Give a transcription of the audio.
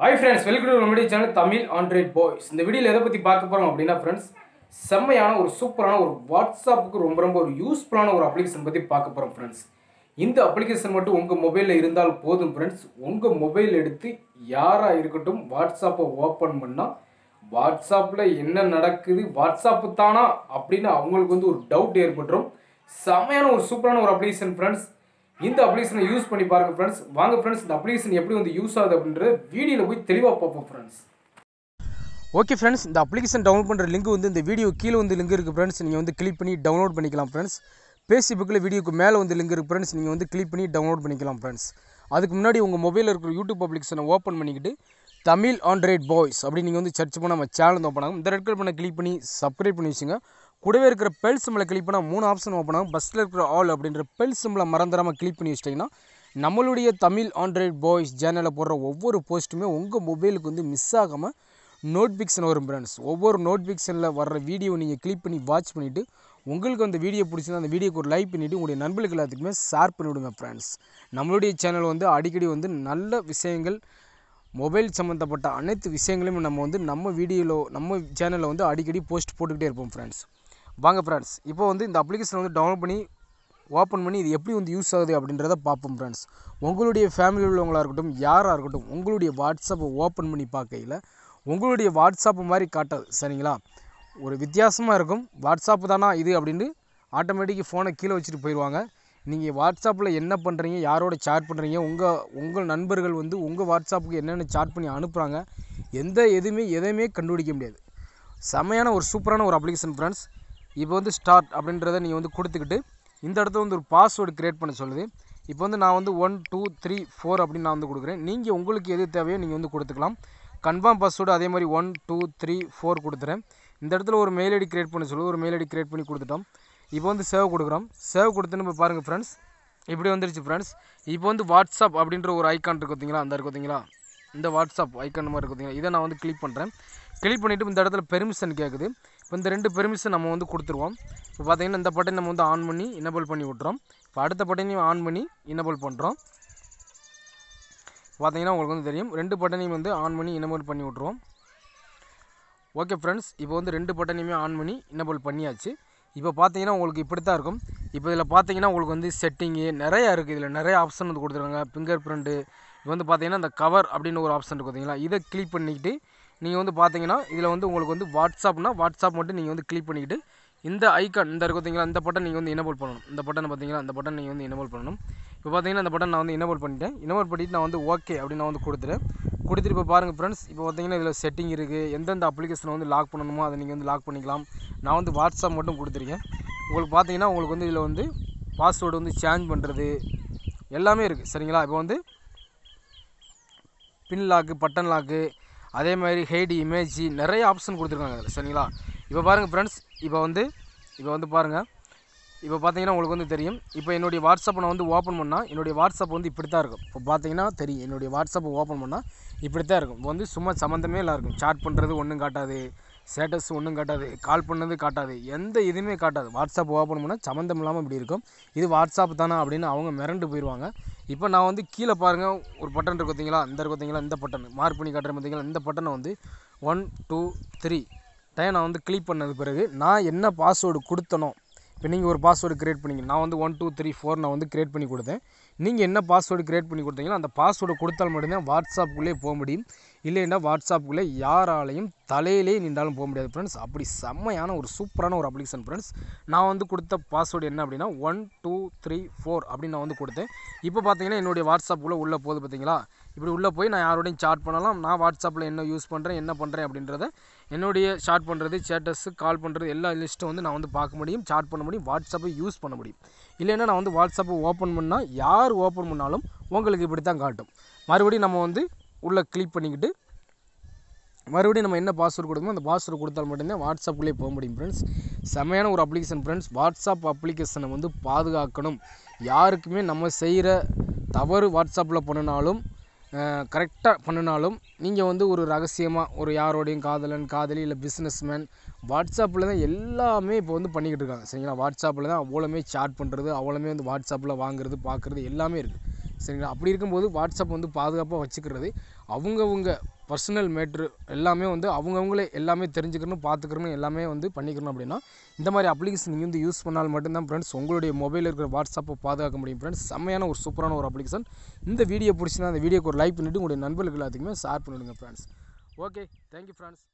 hi friends welcome to நம்முடைய channel Tamil android boys இந்த வீடியோவில் எதை பற்றி பார்க்க போகிறோம் அப்படின்னா ஃப்ரெண்ட்ஸ் செம்மையான ஒரு சூப்பரான ஒரு வாட்ஸ்அப்புக்கு ரொம்ப ரொம்ப ஒரு யூஸ்ஃபுல்லான ஒரு அப்ளிகேஷன் பற்றி பார்க்க போகிறோம் ஃப்ரெண்ட்ஸ் இந்த அப்ளிகேஷன் மட்டும் உங்கள் மொபைலில் இருந்தால் போதும் ஃப்ரெண்ட்ஸ் உங்கள் மொபைல் எடுத்து யாராக இருக்கட்டும் வாட்ஸ்அப்பை ஓப்பன் பண்ணால் வாட்ஸ்அப்பில் என்ன நடக்குது வாட்ஸ்அப்பு தானா அப்படின்னு அவங்களுக்கு வந்து ஒரு டவுட் ஏற்பட்டுரும் செம்மையான ஒரு சூப்பரான ஒரு அப்ளிகேஷன் ஃப்ரெண்ட்ஸ் இந்த அப்ளிகேஷனை யூஸ் பண்ணி பாருங்க ஃப்ரெண்ட்ஸ் வாங்க ஃப்ரெண்ட்ஸ் இந்த அப்ளிகேஷன் எப்படி வந்து யூஸ் ஆகுது அப்படின்ற வீடியோவில் போய் தெளிவாக பார்ப்போம் ஃப்ரெண்ட்ஸ் ஓகே ஃப்ரெண்ட்ஸ் இந்த அப்ளிகேஷன் டவுன்லோட் பண்ணுற லிங்க் வந்து இந்த வீடியோ கீழே வந்து லிங்க் இருக்குது ஃப்ரெண்ட்ஸ் நீங்கள் வந்து கிளிக் பண்ணி டவுன்லோட் பண்ணிக்கலாம் ஃப்ரெண்ட்ஸ் ஃபேஸ்புக்கில் வீடியோக்கு மேலே வந்து லிங்க் இருக்குது ஃப்ரெண்ட்ஸ் நீங்கள் வந்து கிளிக் பண்ணி டவுன்லோட் பண்ணிக்கலாம் ஃப்ரெண்ட்ஸ் அதுக்கு முன்னாடி உங்கள் மொபைலில் இருக்கிற யூடியூப் அப்ளிகேஷனை ஓப்பன் பண்ணிக்கிட்டு தமிழ் ஆண்ட்ராய்ட் பாய்ஸ் அப்படி நீங்கள் வந்து சர்ச் பண்ணால் நம்ம சேனல் ஓப்பன் ஆகும் இந்த ரெட் கலர் பண்ண கிளிக் பண்ணி சப்ஸ்கிரைப் பண்ணி வச்சுங்க கூடவே இருக்கிற பெல் சிம்பிளை கிளிக் பண்ணால் மூணு ஆப்ஷன் ஓப்பன் ஆகும் பஸ்ஸில் இருக்கிற ஆல் அப்படின்ற பெல் சிம்பிளை மறந்துடாமல் கிளிக் பண்ணி வச்சிட்டிங்கன்னா நம்மளுடைய தமிழ் ஆண்ட்ராய்ட் பாய்ஸ் சேனலில் போடுற ஒவ்வொரு போஸ்ட்டுமே உங்கள் மொபைலுக்கு வந்து மிஸ் ஆகாமல் நோட்டிஃபிகேஷன் வரும் ஃப்ரெண்ட்ஸ் ஒவ்வொரு நோட்டிஃபிகேஷனில் வர்ற வீடியோ நீங்கள் கிளிக் பண்ணி வாட்ச் பண்ணிவிட்டு உங்களுக்கு அந்த வீடியோ பிடிச்சிருந்தா அந்த வீடியோக்கு ஒரு லைக் பண்ணிவிட்டு உங்களுடைய நண்பர்களுக்கு எல்லாத்துக்குமே ஷேர் பண்ணிவிடுங்க ஃப்ரெண்ட்ஸ் நம்மளுடைய சேனல் வந்து அடிக்கடி வந்து நல்ல விஷயங்கள் மொபைல் சம்மந்தப்பட்ட அனைத்து விஷயங்களையும் நம்ம வந்து நம்ம வீடியோவில் நம்ம சேனலில் வந்து அடிக்கடி போஸ்ட் போட்டுக்கிட்டே இருப்போம் ஃப்ரெண்ட்ஸ் வாங்க ஃப்ரெண்ட்ஸ் இப்போ வந்து இந்த அப்ளிகேஷன் வந்து டவுன்லோட் பண்ணி ஓப்பன் பண்ணி இது எப்படி வந்து யூஸ் ஆகுது அப்படின்றத பார்ப்போம் ஃப்ரெண்ட்ஸ் உங்களுடைய ஃபேமிலியில் உள்ளவங்களாக இருக்கட்டும் யாராக இருக்கட்டும் உங்களுடைய வாட்ஸ்அப்பை ஓப்பன் பண்ணி பார்க்கையில் உங்களுடைய வாட்ஸ்அப்பு மாதிரி காட்டாது சரிங்களா ஒரு வித்தியாசமாக இருக்கும் வாட்ஸ்அப்பு தானா இது அப்படின்னு ஆட்டோமேட்டிக்காக ஃபோனை கீழே வச்சுட்டு போயிடுவாங்க நீங்கள் வாட்ஸ்அப்பில் என்ன பண்ணுறீங்க யாரோட சேட் பண்ணுறீங்க உங்கள் உங்கள் நண்பர்கள் வந்து உங்கள் வாட்ஸ்அப்புக்கு என்னென்ன சாட் பண்ணி அனுப்புகிறாங்க எந்த எதுவுமே எதையுமே கண்டுபிடிக்க முடியாது செமையான ஒரு சூப்பரான ஒரு அப்ளிகேஷன் ஃப்ரெண்ட்ஸ் இப்போ வந்து ஸ்டார்ட் அப்படின்றத நீங்கள் வந்து கொடுத்துக்கிட்டு இந்த இடத்துல வந்து ஒரு பாஸ்வேர்டு க்ரியேட் பண்ண சொல்லுது இப்போ வந்து நான் வந்து ஒன் டூ த்ரீ ஃபோர் அப்படின்னு நான் வந்து கொடுக்குறேன் நீங்கள் உங்களுக்கு எது தேவையோ நீங்கள் வந்து கொடுத்துக்கலாம் கன்ஃபார்ம் பாஸ்வேர்டு அதே மாதிரி ஒன் டூ த்ரீ ஃபோர் கொடுத்துறேன் இந்த இடத்துல ஒரு மெயில் ஐடி க்ரியேட் பண்ண சொல்லுது ஒரு மெயில் ஐடி க்ரியேட் பண்ணி கொடுத்துட்டோம் இப்போ வந்து சேவ் கொடுக்குறோம் சேவ் கொடுத்துன்னு இப்போ பாருங்கள் ஃப்ரெண்ட்ஸ் இப்படி வந்துருச்சு ஃப்ரெண்ட்ஸ் இப்போ வந்து வாட்ஸ்அப் அப்படின்ற ஒரு ஐக்கான் இருக்கு பார்த்தீங்களா அந்த இருக்கு இந்த வாட்ஸ்அப் ஐக்கான் மாதிரி இருக்கு இதை நான் வந்து கிளிக் பண்ணுறேன் கிளிக் பண்ணிவிட்டு இந்த இடத்துல பெர்மிஷன் கேட்குது இப்போ இந்த ரெண்டு பெர்மிஷன் நம்ம வந்து கொடுத்துருவோம் இப்போ பார்த்திங்கன்னா இந்த பட்டன் நம்ம வந்து ஆன் பண்ணி இன்னபிள் பண்ணி விட்றோம் இப்போ அடுத்த பட்டனையும் ஆன் பண்ணி இன்னபிள் பண்ணுறோம் பார்த்தீங்கன்னா உங்களுக்கு வந்து தெரியும் ரெண்டு பட்டனையும் வந்து ஆன் பண்ணி இன்னபிள் பண்ணி விட்ருவோம் ஓகே ஃப்ரெண்ட்ஸ் இப்போ வந்து ரெண்டு பட்டனையுமே ஆன் பண்ணி இன்னபிள் பண்ணியாச்சு இப்போ பார்த்தீங்கன்னா உங்களுக்கு இப்படி தான் இருக்கும் இப்போ இதில் பார்த்தீங்கன்னா உங்களுக்கு வந்து செட்டிங்கு நிறையா இருக்குது இதில் நிறைய ஆப்ஷன் வந்து கொடுத்துருக்காங்க ஃபிங்கர் பிரிண்ட்டு இப்போ வந்து பார்த்தீங்கன்னா இந்த கவர் அப்படின்னு ஒரு ஆப்ஷன் இருக்குது பார்த்தீங்களா இதை கிளிக் பண்ணிக்கிட்டு நீங்கள் வந்து பார்த்தீங்கன்னா இதில் வந்து உங்களுக்கு வந்து வாட்ஸ்அப்னா வாட்ஸ்அப் மட்டும் நீங்கள் வந்து கிளிக் பண்ணிக்கிட்டு இந்த ஐக்கான் இந்த இருக்கு பார்த்தீங்களா இந்த பட்டன் நீங்கள் வந்து இனபோல் பண்ணணும் இந்த பட்டன் பார்த்தீங்களா அந்த பட்டன் நீங்கள் வந்து இனபோல் பண்ணணும் இப்போ பார்த்தீங்கன்னா அந்த பட்டன் நான் வந்து இனபோல் பண்ணிட்டேன் இனபோல் பண்ணிட்டு நான் வந்து ஓகே அப்படின்னு நான் வந்து கொடுத்துட்டேன் கொடுத்துட்டு இப்போ பாருங்கள் ஃப்ரெண்ட்ஸ் இப்போ பார்த்தீங்கன்னா இதில் செட்டிங் இருக்குது எந்தெந்த அப்ளிகேஷனை வந்து லாக் பண்ணணுமோ அதை நீங்கள் வந்து லாக் பண்ணிக்கலாம் நான் வந்து வாட்ஸ்அப் மட்டும் கொடுத்துருக்கேன் உங்களுக்கு பார்த்தீங்கன்னா உங்களுக்கு வந்து இதில் வந்து பாஸ்வேர்டு வந்து சேஞ்ச் பண்ணுறது எல்லாமே இருக்குது சரிங்களா இப்போ வந்து பின் லாக்கு பட்டன் லாக்கு அதே மாதிரி ஹெய்டி இமேஜ் நிறைய ஆப்ஷன் கொடுத்துருக்காங்க சரிங்களா இப்போ பாருங்கள் ஃப்ரெண்ட்ஸ் இப்போ வந்து இப்போ வந்து பாருங்கள் இப்போ பார்த்தீங்கன்னா உங்களுக்கு வந்து தெரியும் இப்போ என்னுடைய வாட்ஸ்அப்பை நான் வந்து ஓப்பன் பண்ணால் என்னுடைய வாட்ஸ்அப் வந்து இப்படி தான் இருக்கும் இப்போ பார்த்தீங்கன்னா தெரியும் என்னுடைய வாட்ஸ்அப்பை ஓப்பன் பண்ணால் இப்படி தான் இருக்கும் இப்போ வந்து சும்மா சம்மந்தமே இல்லை இருக்கும் சாட் பண்ணுறது ஒன்றும் காட்டாது ஸ்டேட்டஸ் ஒன்றும் காட்டாது கால் பண்ணது காட்டாது எந்த இதுவுமே காட்டாது வாட்ஸ்அப் ஓப்பன் பண்ணால் சம்மந்தம் இல்லாமல் இப்படி இருக்கும் இது வாட்ஸ்அப் தானே அப்படின்னு அவங்க மிரண்டு போயிடுவாங்க இப்போ நான் வந்து கீழே பாருங்கள் ஒரு பட்டன் இருக்கு பார்த்தீங்களா இந்த இருக்கு இந்த பட்டன் மார்க் பண்ணி காட்டுறேன் பார்த்தீங்களா இந்த பட்டனை வந்து ஒன் டூ த்ரீ டைம் நான் வந்து கிளிக் பண்ணது பிறகு நான் என்ன பாஸ்வேர்டு கொடுத்தனோ இப்போ நீங்கள் ஒரு பாஸ்வேர்டு க்ரியேட் பண்ணிங்க நான் வந்து ஒன் டூ த்ரீ ஃபோர் நான் வந்து க்ரியேட் பண்ணி கொடுத்தேன் நீங்கள் என்ன பாஸ்வேர்டு க்ரியேட் பண்ணி கொடுத்தீங்களோ அந்த பாஸ்வேர்டு கொடுத்தால் மட்டும்தான் வாட்ஸ்அப்புக்குள்ளே போக முடியும் இல்லைன்னா வாட்ஸ்அப்புக்குள்ளே யாராலையும் தலையிலே நின்றாலும் போக முடியாது ஃப்ரெண்ட்ஸ் அப்படி செம்மையான ஒரு சூப்பரான ஒரு அப்ளிகேஷன் ஃப்ரெண்ட்ஸ் நான் வந்து கொடுத்த பாஸ்வேர்டு என்ன அப்படின்னா ஒன் டூ த்ரீ ஃபோர் அப்படின்னு நான் வந்து கொடுத்தேன் இப்போ பார்த்தீங்கன்னா என்னுடைய வாட்ஸ்அப்புக்குள்ளே உள்ளே போகுது பார்த்தீங்களா இப்படி உள்ளே போய் நான் யாரோடையும் சாட் பண்ணலாம் நான் வாட்ஸ்அப்பில் என்ன யூஸ் பண்ணுறேன் என்ன பண்ணுறேன் அப்படின்றத என்னுடைய சாட் பண்ணுறது சேட்டஸு கால் பண்ணுறது எல்லா லிஸ்ட்டும் வந்து நான் வந்து பார்க்க முடியும் சாட் பண்ண முடியும் வாட்ஸ்அப்பை யூஸ் பண்ண முடியும் இல்லைன்னா நான் வந்து வாட்ஸ்அப்பை ஓப்பன் பண்ணால் யார் ஓப்பன் பண்ணாலும் உங்களுக்கு இப்படி தான் காட்டும் மறுபடியும் நம்ம வந்து உள்ளே கிளிக் பண்ணிக்கிட்டு மறுபடியும் நம்ம என்ன பாஸ்வேர்டு கொடுக்கணும் அந்த பாஸ்வேர்டு கொடுத்தால் மட்டும்தான் வாட்ஸ்அப்லேயே போக முடியும் ஃப்ரெண்ட்ஸ் செமையான ஒரு அப்ளிகேஷன் ஃப்ரெண்ட்ஸ் வாட்ஸ்அப் அப்ளிகேஷனை வந்து பாதுகாக்கணும் யாருக்குமே நம்ம செய்கிற தவறு வாட்ஸ்அப்பில் பண்ணினாலும் கரெக்டாக பண்ணினாலும் நீங்கள் வந்து ஒரு ரகசியமாக ஒரு யாரோடையும் காதலன் காதலி இல்லை பிஸ்னஸ் மேன் வாட்ஸ்அப்பில் தான் எல்லாமே இப்போ வந்து பண்ணிக்கிட்டு இருக்காங்க சரிங்களா வாட்ஸ்அப்பில் தான் அவ்வளோமே சேட் பண்ணுறது அவ்வளோமே வந்து வாட்ஸ்அப்பில் வாங்குறது பார்க்குறது எல்லாமே இருக்குது சரிங்களா அப்படி இருக்கும்போது வாட்ஸ்அப் வந்து பாதுகாப்பாக வச்சுக்கிறது அவங்கவுங்க பர்சனல் மேட்ரு எல்லாமே வந்து அவங்கவுங்களே எல்லாமே தெரிஞ்சுக்கணும் பார்த்துக்கணும் எல்லாமே வந்து பண்ணிக்கணும் அப்படின்னா இந்த மாதிரி அப்ளிகேஷன் நீங்கள் வந்து யூஸ் பண்ணால் மட்டும்தான் ஃப்ரெண்ட்ஸ் உங்களுடைய மொபைலில் இருக்கிற வாட்ஸ்அப்பை பாதுகாக்க முடியும் ஃப்ரெண்ட்ஸ் செம்மையான ஒரு சூப்பரான ஒரு அப்ளிகேஷன் இந்த வீடியோ பிடிச்சினா அந்த வீடியோக்கு ஒரு லைக் பண்ணிவிட்டு உங்களுடைய நண்பர்கள் எல்லாத்துக்குமே ஷேர் பண்ணிவிடுங்க ஃப்ரெண்ட்ஸ் ஓகே தேங்க்யூ ஃப்ரெண்ட்ஸ்